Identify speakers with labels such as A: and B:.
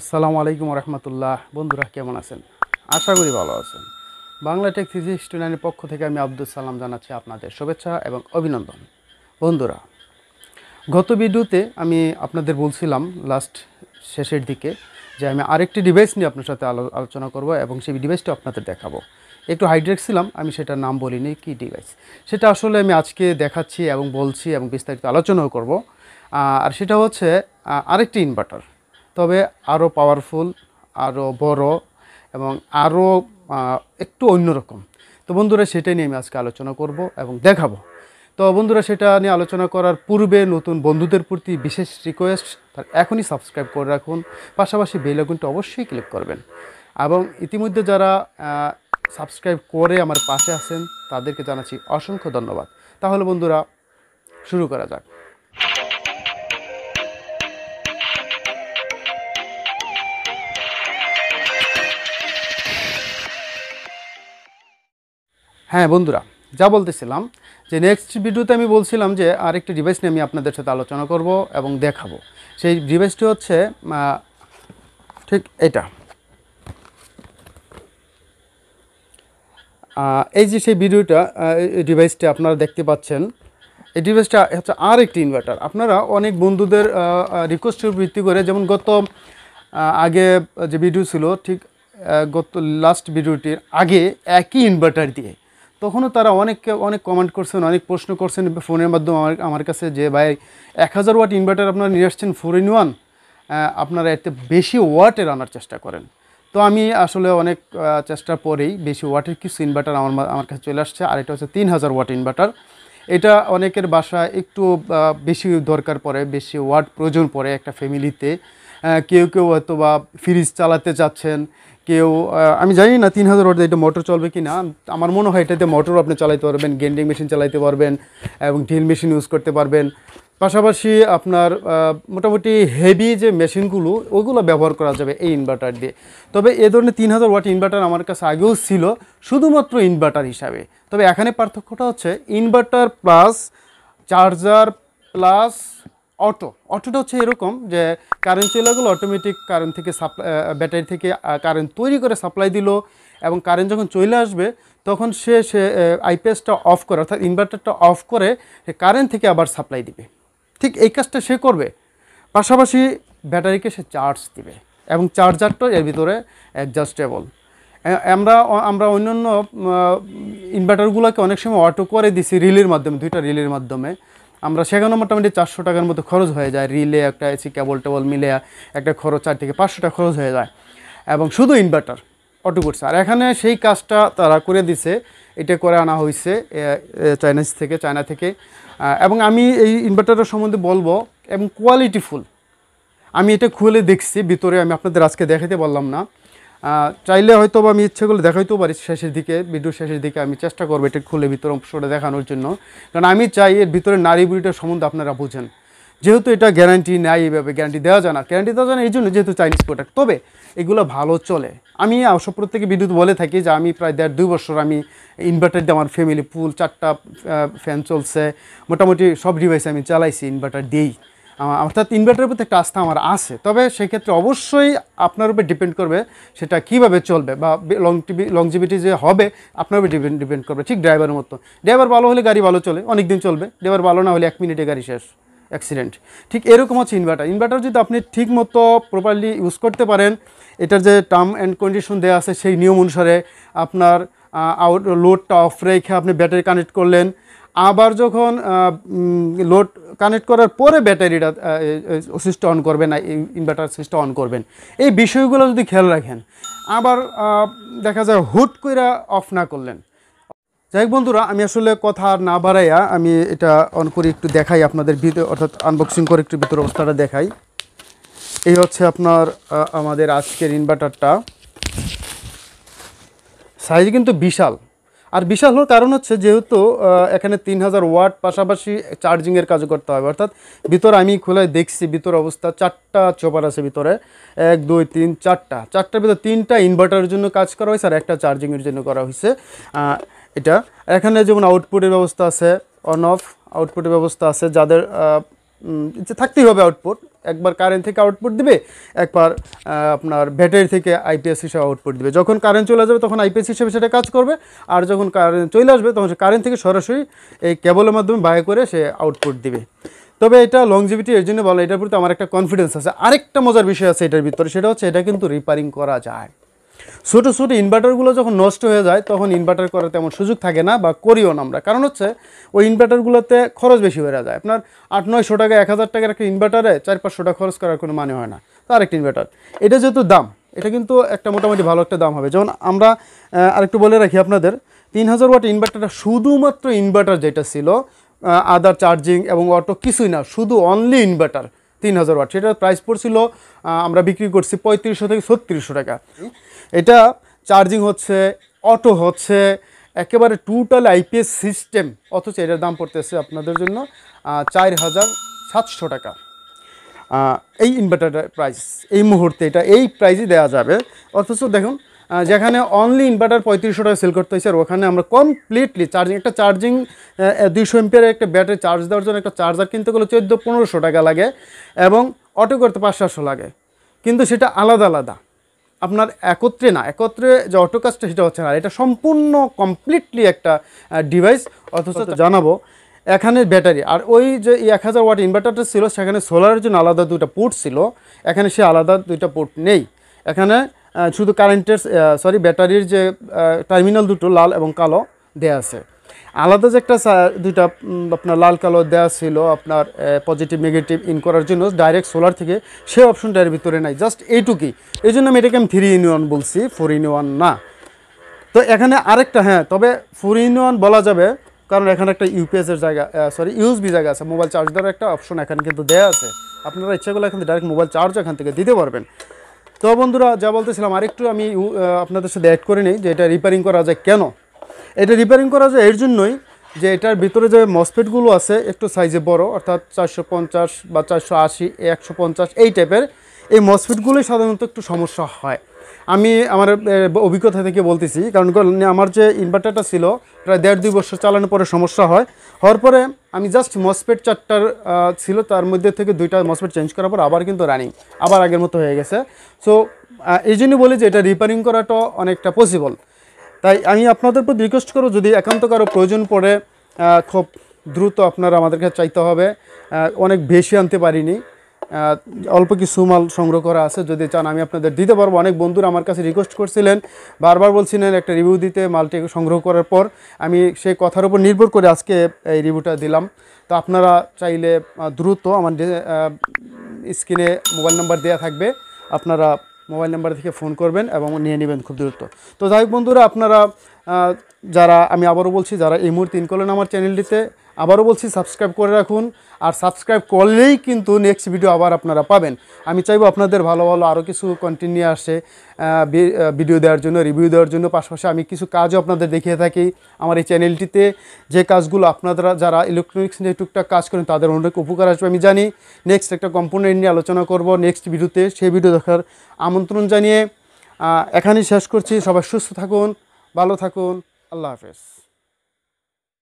A: আসসালামু আলাইকুম রহমতুল্লাহ বন্ধুরা কেমন আছেন আশা করি ভালো আছেন বাংলা টেক থ্রি পক্ষ থেকে আমি আব্দুল সালাম জানাচ্ছি আপনাদের শুভেচ্ছা এবং অভিনন্দন বন্ধুরা গত ভিডিওতে আমি আপনাদের বলছিলাম লাস্ট শেষের দিকে যে আমি আরেকটি ডিভাইস নিয়ে আপনার সাথে আলো আলোচনা করবো এবং সেই ডিভাইসটা আপনাদের দেখাবো একটু হাইড্রেক ছিলাম আমি সেটার নাম বলিনি কি ডিভাইস সেটা আসলে আমি আজকে দেখাচ্ছি এবং বলছি এবং বিস্তারিত আলোচনাও করব আর সেটা হচ্ছে আরেকটি ইনভার্টার তবে আরও পাওয়ারফুল আরও বড় এবং আরও একটু অন্যরকম তো বন্ধুরা সেটাই নিয়ে আমি আজকে আলোচনা করব এবং দেখাবো তো বন্ধুরা সেটা নিয়ে আলোচনা করার পূর্বে নতুন বন্ধুদের প্রতি বিশেষ রিকোয়েস্ট তার এখনই সাবস্ক্রাইব করে রাখুন পাশাপাশি বেল অবশ্যই ক্লিক করবেন এবং ইতিমধ্যে যারা সাবস্ক্রাইব করে আমার পাশে আছেন তাদেরকে জানাচ্ছি অসংখ্য ধন্যবাদ তাহলে বন্ধুরা শুরু করা যাক হ্যাঁ বন্ধুরা যা বলতেছিলাম যে নেক্সট ভিডিওতে আমি বলছিলাম যে আরেকটি ডিভাইস নিয়ে আমি আপনাদের সাথে আলোচনা করব এবং দেখাবো সেই ডিভাইসটি হচ্ছে ঠিক এটা এই যে সেই ভিডিওটা ডিভাইসটা আপনারা দেখতে পাচ্ছেন এই ডিভাইসটা হচ্ছে আর একটি ইনভার্টার আপনারা অনেক বন্ধুদের রিকোয়েস্টের ভিত্তি করে যেমন গত আগে যে ভিডিও ছিল ঠিক গত লাস্ট ভিডিওটির আগে একই ইনভার্টার দিয়ে তখনও তারা অনেককে অনেক কমেন্ট করছেন অনেক প্রশ্ন করছেন ফোনের মাধ্যমে আমার আমার কাছে যে ভাই এক হাজার ওয়াট ইনভার্টার আপনারা নিয়ে আসছেন ফোর ইন ওয়ান আপনারা এতে বেশি ওয়াটের আনার চেষ্টা করেন তো আমি আসলে অনেক চেষ্টার পরেই বেশি ওয়াটের কিছু ইনভার্টার আমার আমার কাছে চলে আসছে আর এটা হচ্ছে তিন হাজার ওয়াট ইনভার্টার এটা অনেকের বাসা একটু বেশি দরকার পড়ে বেশি ওয়াট প্রয়োজন পড়ে একটা ফ্যামিলিতে কেউ কেউ হয়তো বা ফ্রিজ চালাতে চাচ্ছেন কেউ আমি জানি না তিন হাজার ওয়াটে এটা মোটর চলবে কি না আমার মনে হয় এটাতে মোটর আপনি চালাইতে পারবেন গেন্ডিং মেশিন চালাইতে পারবেন এবং ড্রিল মেশিন ইউজ করতে পারবেন পাশাপাশি আপনার মোটামুটি হেভি যে মেশিনগুলো ওগুলো ব্যবহার করা যাবে এই ইনভার্টার দিয়ে তবে এ ধরনের তিন হাজার ওয়াট ইনভার্টার আমার কাছে আগেও ছিল শুধুমাত্র ইনভার্টার হিসাবে তবে এখানে পার্থক্যটা হচ্ছে inverter plus charger plus auto অটোটা হচ্ছে এরকম যে কারেন্ট চলে গেলো অটোমেটিক কারেন্ট থেকে সাপ্লাই ব্যাটারি থেকে কারেন্ট তৈরি করে সাপ্লাই দিল এবং কারেন্ট যখন চলে আসবে তখন সে সে আইপিএসটা অফ করে অর্থাৎ ইনভার্টারটা অফ করে সে কারেন্ট থেকে আবার সাপ্লাই দিবে ঠিক এই কাজটা সে করবে পাশাপাশি ব্যাটারিকে সে চার্জ দিবে এবং চার্জারটা এর ভিতরে অ্যাডজাস্টেবল আমরা আমরা অন্যান্য ইনভার্টারগুলোকে অনেক সময় অটো করে দিছি রিলের মাধ্যমে দুইটা রিলের মাধ্যমে আমরা সেখানে মোটামুটি চারশো টাকার মতো খরচ হয়ে যায় রিলে একটা এসি কেবল টেবল মিলে একটা খরচ চার থেকে পাঁচশো টাকা খরচ হয়ে যায় এবং শুধু ইনভার্টার অটো করছে আর এখানে সেই কাজটা তারা করে দিছে এটা করে আনা হয়েছে চাইনাজ থেকে চায়না থেকে এবং আমি এই ইনভার্টারটার সম্বন্ধে বলবো এবং কোয়ালিটিফুল আমি এটা খুলে দেখছি ভিতরে আমি আপনাদের আজকে দেখাতে বললাম না চাইলে হয়তো বা আমি ইচ্ছেগুলো দেখাইতেও পারি শেষের দিকে ভিডিওর শেষের দিকে আমি চেষ্টা করবো এটা খুলে ভিতরে অংশটা দেখানোর জন্য কারণ আমি চাই এর ভিতরে নারী বুড়িটার সম্বন্ধে আপনারা বোঝেন যেহেতু এটা গ্যারান্টি নেয় এইভাবে গ্যারান্টি দেওয়া যায় না গ্যারান্টি দেওয়া যায় না এই জন্য যেহেতু চাইনিজ প্রোডাক্ট তবে এগুলো ভালো চলে আমি সব প্রত্যেকে বিদ্যুৎ বলে থাকি যে আমি প্রায় দেড় দুই বছর আমি ইনভার্টার দিয়ে আমার ফ্যামিলি পুল চারটা ফ্যান চলছে মোটামুটি সব ডিভাইস আমি চালাইছি ইনভার্টার দিয়েই অর্থাৎ ইনভার্টারের প্রতি একটা আস্থা আমার আছে তবে সেক্ষেত্রে অবশ্যই আপনার উপর ডিপেন্ড করবে সেটা কিভাবে চলবে বা লং টিভি লংজিভিটি যে হবে আপনার উপর ডিপেন্ড ডিপেন্ড করবে ঠিক ড্রাইভারের মতো ড্রাইভার ভালো হলে গাড়ি ভালো চলে অনেক দিন চলবে ড্রাইভার ভালো না হলে এক মিনিটে গাড়ি শেষ অ্যাক্সিডেন্ট ঠিক এরকম হচ্ছে ইনভার্টার ইনভার্টার যদি আপনি ঠিক মতো প্রপারলি ইউজ করতে পারেন এটার যে টার্ম অ্যান্ড কন্ডিশন দেওয়া আছে সেই নিয়ম অনুসারে আপনার আউট লোডটা অফ রেখে আপনি ব্যাটারি কানেক্ট করলেন আবার যখন লোড কানেক্ট করার পরে ব্যাটারিটা সুইচটা অন করবেন ইনভার্টার সুইচটা অন করবেন এই বিষয়গুলো যদি খেয়াল রাখেন আবার দেখা যায় হুট করে অফ না করলেন যাই বন্ধুরা আমি আসলে কথা আর না বাড়াইয়া আমি এটা অন করে একটু দেখাই আপনাদের ভিতরে অর্থাৎ আনবক্সিং করে একটু ভিতরে অবস্থাটা দেখাই এই হচ্ছে আপনার আমাদের আজকের ইনভার্টারটা সাইজ কিন্তু বিশাল আর বিশাল হওয়ার কারণ হচ্ছে যেহেতু এখানে তিন হাজার ওয়াট পাশাপাশি চার্জিংয়ের কাজ করতে হবে অর্থাৎ ভিতরে আমি খোলায় দেখছি ভিতর অবস্থা চারটা চপার আছে ভিতরে এক দুই তিন চারটা চারটার ভিতরে তিনটা ইনভার্টারের জন্য কাজ করা হয়েছে আর একটা চার্জিংয়ের জন্য করা হয়েছে এটা এখানে যেমন আউটপুটের ব্যবস্থা আছে অন অফ আউটপুটের ব্যবস্থা আছে যাদের যে থাকতেই হবে আউটপুট একবার কারেন্ট থেকে আউটপুট দিবে একবার আপনার ব্যাটারি থেকে আইপিএস হিসেবে আউটপুট দিবে যখন কারেন্ট চলে যাবে তখন আইপিএস হিসেবে সেটা কাজ করবে আর যখন কারেন্ট চলে আসবে তখন সে কারেন্ট থেকে সরাসরি এই কেবলের মাধ্যমে বায় করে সে আউটপুট দিবে তবে এটা লংজিভিটি এর জন্য বলে এটার প্রতি আমার একটা কনফিডেন্স আছে আরেকটা মজার বিষয় আছে এটার ভিতরে সেটা হচ্ছে এটা কিন্তু রিপেয়ারিং করা যায় ছোটো ছোটো ইনভার্টারগুলো যখন নষ্ট হয়ে যায় তখন ইনভার্টার করার তেমন সুযোগ থাকে না বা করিও না আমরা কারণ হচ্ছে ওই ইনভার্টারগুলোতে খরচ বেশি বেড়ে যায় আপনার আট নয়শো টাকা এক হাজার টাকার একটা ইনভার্টারে চার পাঁচশো টাকা খরচ করার কোনো মানে হয় না তার একটা ইনভার্টার এটা যেহেতু দাম এটা কিন্তু একটা মোটামুটি ভালো একটা দাম হবে যেমন আমরা আরেকটু বলে রাখি আপনাদের তিন হাজার ওয়াট ইনভার্টারটা শুধুমাত্র ইনভার্টার যেটা ছিল আদার চার্জিং এবং অটো কিছুই না শুধু অনলি ইনভার্টার তিন হাজার ওয়াট সেটার প্রাইস পড়ছিল আমরা বিক্রি করছি পঁয়ত্রিশশো থেকে ছত্রিশশো টাকা এটা চার্জিং হচ্ছে অটো হচ্ছে একেবারে টোটাল আইপিএস সিস্টেম অথচ এটার দাম পড়তেছে আপনাদের জন্য চার হাজার সাতশো টাকা এই ইনভার্টারটার প্রাইস এই মুহূর্তে এটা এই প্রাইসই দেওয়া যাবে অথচ দেখুন যেখানে অনলি ইনভার্টার পঁয়ত্রিশশো টাকা সেল করতে হয়েছে আর ওখানে আমরা কমপ্লিটলি চার্জিং একটা চার্জিং দুইশো এমপিয়ারের একটা ব্যাটারি চার্জ দেওয়ার জন্য একটা চার্জার কিনতে গেলে চোদ্দো পনেরোশো টাকা লাগে এবং অটো করতে পাঁচ সাতশো লাগে কিন্তু সেটা আলাদা আলাদা আপনার একত্রে না একত্রে যে অটো কাজটা সেটা হচ্ছে না এটা সম্পূর্ণ কমপ্লিটলি একটা ডিভাইস অথচ জানাবো এখানে ব্যাটারি আর ওই যে এক হাজার ওয়াট ইনভার্টারটা ছিল সেখানে সোলারের জন্য আলাদা দুইটা পোর্ট ছিল এখানে সে আলাদা দুইটা পোর্ট নেই এখানে শুধু কারেন্টের সরি ব্যাটারির যে টার্মিনাল দুটো লাল এবং কালো দেয়া আছে আলাদা যে একটা দুইটা আপনার লাল কালো দেওয়া ছিল আপনার পজিটিভ নেগেটিভ ইন করার জন্য ডাইরেক্ট সোলার থেকে সেই অপশনটার ভিতরে নাই জাস্ট এইটুকুই এই জন্য আমি এটাকে আমি থ্রি ইন ওয়ান বলছি ফোর ইন ওয়ান না তো এখানে আরেকটা হ্যাঁ তবে ফোর ইন ওয়ান বলা যাবে কারণ এখানে একটা ইউপিএসের জায়গা সরি ইউএসবি জায়গা আছে মোবাইল চার্জ দেওয়ার একটা অপশন এখানে কিন্তু দেওয়া আছে আপনারা ইচ্ছা করলে এখান থেকে ডাইরেক্ট মোবাইল চার্জ এখান থেকে দিতে পারবেন তো বন্ধুরা যা বলতেছিলাম আরেকটু আমি আপনাদের সাথে অ্যাড করে নিই যে এটা রিপেয়ারিং করা যায় কেন এটা রিপেয়ারিং করা যায় এর জন্যই যে এটার ভিতরে যে মসপেটগুলো আছে একটু সাইজে বড় অর্থাৎ চারশো পঞ্চাশ বা চারশো আশি একশো পঞ্চাশ এই টাইপের এই মসফিটগুলোই সাধারণত একটু সমস্যা হয় আমি আমার অভিজ্ঞতা থেকে বলতেছি কারণ আমার যে ইনভার্টারটা ছিল প্রায় দেড় দুই বছর চালানোর পরে সমস্যা হয় হওয়ার পরে আমি জাস্ট মসপেট চারটার ছিল তার মধ্যে থেকে দুইটা মসপেট চেঞ্জ করার পর আবার কিন্তু রানিং আবার আগের মতো হয়ে গেছে সো এই জন্য বলি যে এটা রিপেয়ারিং করাটা অনেকটা পসিবল তাই আমি আপনাদের প্রতি রিকোয়েস্ট করবো যদি একান্ত কারো প্রয়োজন পড়ে খুব দ্রুত আপনারা আমাদেরকে চাইতে হবে অনেক বেশি আনতে পারিনি অল্প কিছু মাল সংগ্রহ করা আছে যদি চান আমি আপনাদের দিতে পারবো অনেক বন্ধুরা আমার কাছে রিকোয়েস্ট করছিলেন বারবার বলছিলেন একটা রিভিউ দিতে মালটি সংগ্রহ করার পর আমি সেই কথার উপর নির্ভর করে আজকে এই রিভিউটা দিলাম তো আপনারা চাইলে দ্রুত আমার স্ক্রিনে মোবাইল নাম্বার দেওয়া থাকবে আপনারা মোবাইল নাম্বার থেকে ফোন করবেন এবং নিয়ে নেবেন খুব দ্রুত তো যাই বন্ধুরা আপনারা যারা আমি আবারও বলছি যারা এই মুহূর্তে ইন আমার চ্যানেলটিতে আবারও বলছি সাবস্ক্রাইব করে রাখুন আর সাবস্ক্রাইব করলেই কিন্তু নেক্সট ভিডিও আবার আপনারা পাবেন আমি চাইবো আপনাদের ভালো ভালো আরও কিছু কন্টিনিউ আসে ভিডিও দেওয়ার জন্য রিভিউ দেওয়ার জন্য পাশাপাশি আমি কিছু কাজও আপনাদের দেখিয়ে থাকি আমার এই চ্যানেলটিতে যে কাজগুলো আপনারা যারা ইলেকট্রনিক্স নিয়ে টুকটাক কাজ করেন তাদের অনেক উপকার আসবে আমি জানি নেক্সট একটা কম্পোনেন্ট নিয়ে আলোচনা করব নেক্সট ভিডিওতে সেই ভিডিও দেখার আমন্ত্রণ জানিয়ে এখানেই শেষ করছি সবাই সুস্থ থাকুন ভালো থাকুন Allah Hafiz.